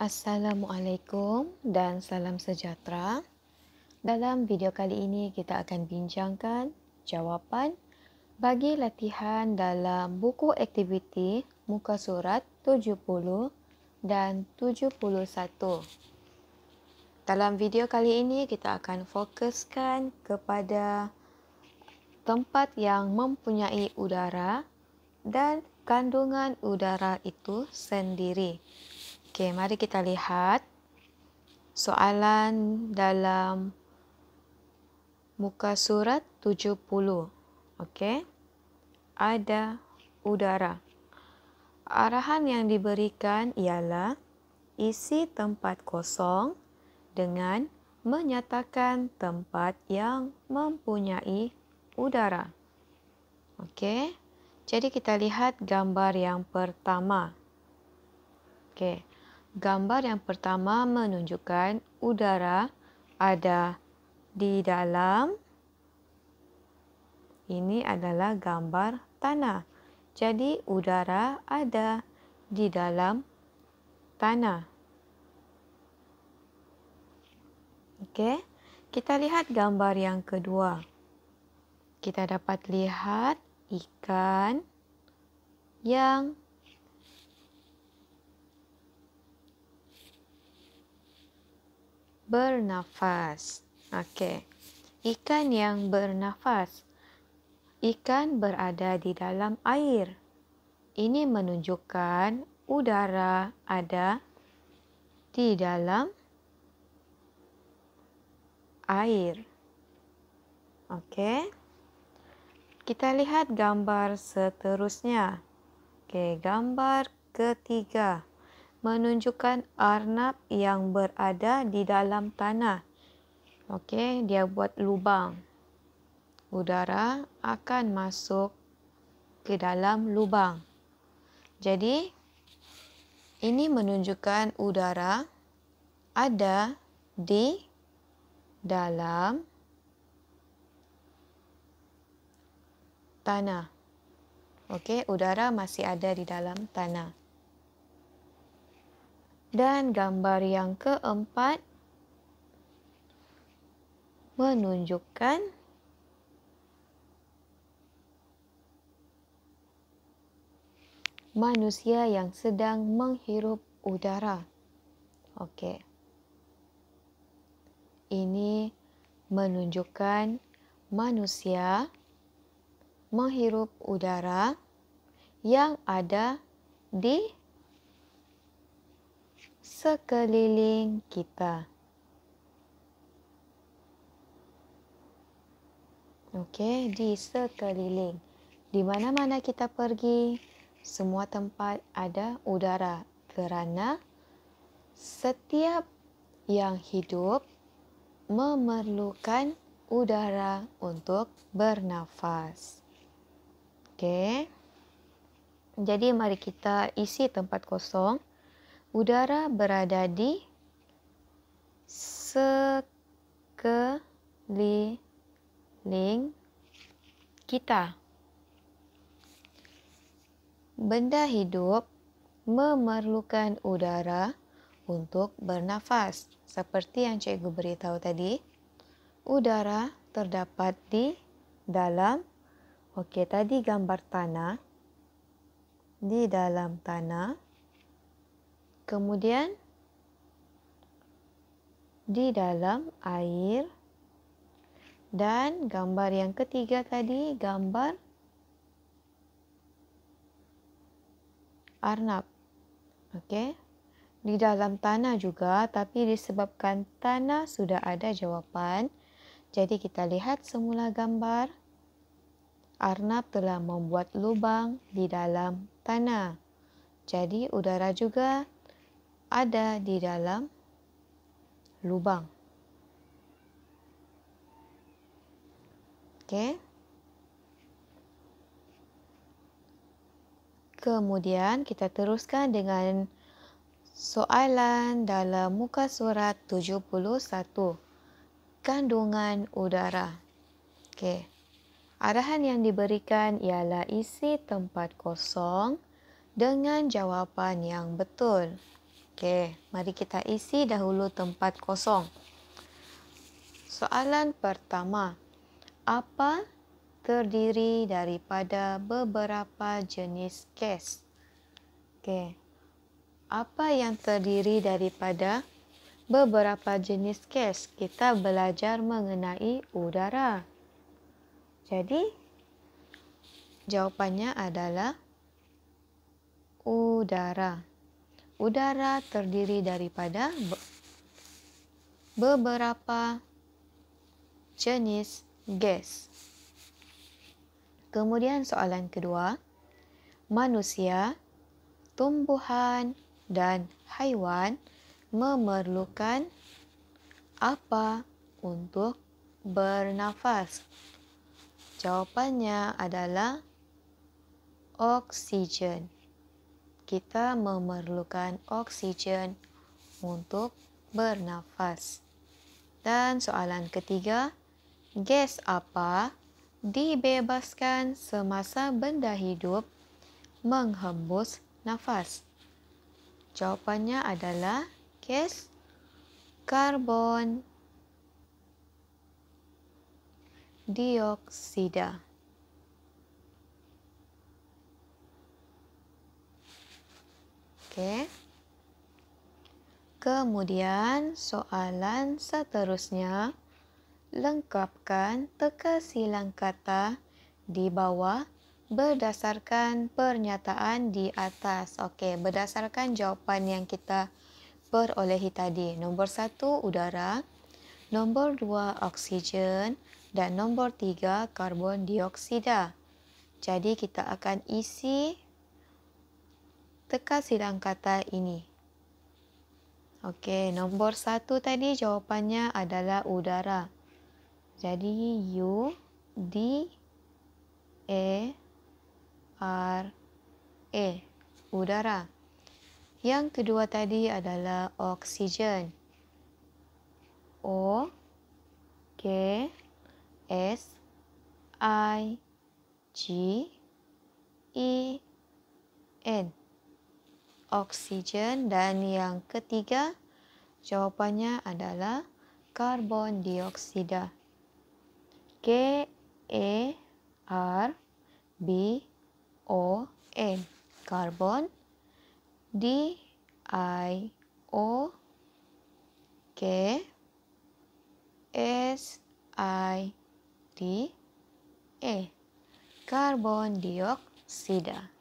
Assalamualaikum dan salam sejahtera. Dalam video kali ini kita akan bincangkan jawapan bagi latihan dalam buku aktiviti muka surat 70 dan 71. Dalam video kali ini kita akan fokuskan kepada tempat yang mempunyai udara dan kandungan udara itu sendiri. Okey, mari kita lihat soalan dalam muka surat 70. Okey. Ada udara. Arahan yang diberikan ialah isi tempat kosong dengan menyatakan tempat yang mempunyai udara. Okey. Jadi kita lihat gambar yang pertama. Okey. Gambar yang pertama menunjukkan udara ada di dalam. Ini adalah gambar tanah. Jadi udara ada di dalam tanah. Okey. Kita lihat gambar yang kedua. Kita dapat lihat ikan yang bernafas. Okey. Ikan yang bernafas. Ikan berada di dalam air. Ini menunjukkan udara ada di dalam air. Okey. Kita lihat gambar seterusnya. Okey, gambar ketiga menunjukkan arnab yang berada di dalam tanah. Okey, dia buat lubang. Udara akan masuk ke dalam lubang. Jadi, ini menunjukkan udara ada di dalam tanah. Okey, udara masih ada di dalam tanah. Dan gambar yang keempat menunjukkan manusia yang sedang menghirup udara. Okey. Ini menunjukkan manusia menghirup udara yang ada di sekeliling kita. Okey, di sekeliling. Di mana-mana kita pergi, semua tempat ada udara kerana setiap yang hidup memerlukan udara untuk bernafas. Okey. Jadi mari kita isi tempat kosong udara berada di sekeliling kita. Benda hidup memerlukan udara untuk bernafas. Seperti yang cikgu beritahu tadi, udara terdapat di dalam Okey, tadi gambar tanah di dalam tanah kemudian di dalam air dan gambar yang ketiga tadi gambar arnab okey di dalam tanah juga tapi disebabkan tanah sudah ada jawapan jadi kita lihat semula gambar arnab telah membuat lubang di dalam tanah jadi udara juga ada di dalam lubang. Okey. Kemudian kita teruskan dengan soalan dalam muka surat 71. Kandungan udara. Okey. Arahan yang diberikan ialah isi tempat kosong dengan jawapan yang betul. Okey, mari kita isi dahulu tempat kosong. Soalan pertama. Apa terdiri daripada beberapa jenis kes? Okey. Apa yang terdiri daripada beberapa jenis kes? Kita belajar mengenai udara. Jadi, jawapannya adalah Udara. Udara terdiri daripada beberapa jenis gas. Kemudian soalan kedua, manusia, tumbuhan dan haiwan memerlukan apa untuk bernafas? Jawapannya adalah oksigen kita memerlukan oksigen untuk bernafas. Dan soalan ketiga, gas apa dibebaskan semasa benda hidup menghembus nafas? Jawapannya adalah gas karbon dioksida. Okey. Kemudian soalan seterusnya lengkapkan teka silang kata di bawah berdasarkan pernyataan di atas. Okey, berdasarkan jawapan yang kita perolehi tadi. Nombor satu udara, nombor dua oksigen dan nombor tiga karbon dioksida. Jadi kita akan isi teka silang kata ini. Okey, nombor satu tadi jawapannya adalah udara. Jadi, U, D, e, A R, E. Udara. Yang kedua tadi adalah oksigen. O, K, S, I, G, E, N oksigen dan yang ketiga jawapannya adalah karbon dioksida. K A e R B O N karbon D I O K S I D E karbon dioksida.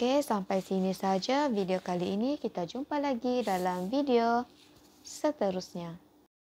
Okey, sampai sini saja video kali ini. Kita jumpa lagi dalam video seterusnya.